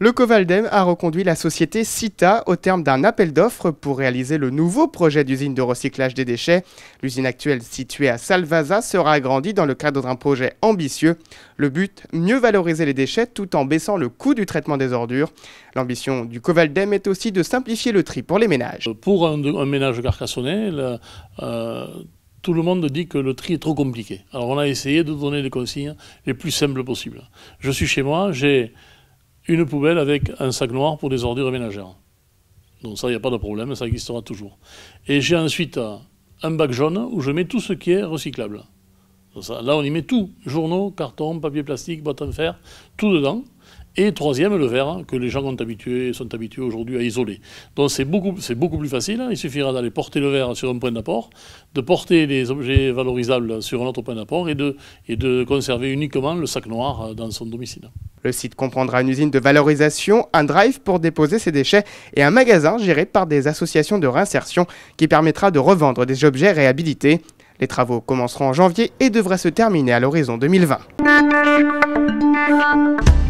Le Covaldem a reconduit la société Cita au terme d'un appel d'offres pour réaliser le nouveau projet d'usine de recyclage des déchets. L'usine actuelle située à Salvaza sera agrandie dans le cadre d'un projet ambitieux. Le but, mieux valoriser les déchets tout en baissant le coût du traitement des ordures. L'ambition du Covaldem est aussi de simplifier le tri pour les ménages. Pour un, ménage carcassonné, euh, tout le monde dit que le tri est trop compliqué. Alors on a essayé de donner des consignes les plus simples possibles. Je suis chez moi, j'ai une poubelle avec un sac noir pour des ordures ménagères. Donc ça, il n'y a pas de problème, ça existera toujours. Et j'ai ensuite un bac jaune où je mets tout ce qui est recyclable. là, on y met tout, journaux, cartons, papier plastique, boîte en fer, tout dedans. Et troisième, le verre, hein, que les gens sont habitués aujourd'hui à isoler. Donc c'est beaucoup, beaucoup plus facile. Hein. Il suffira d'aller porter le verre sur un point d'apport, de porter les objets valorisables sur un autre point d'apport et de, et de conserver uniquement le sac noir euh, dans son domicile. Le site comprendra une usine de valorisation, un drive pour déposer ses déchets et un magasin géré par des associations de réinsertion qui permettra de revendre des objets réhabilités. Les travaux commenceront en janvier et devraient se terminer à l'horizon 2020.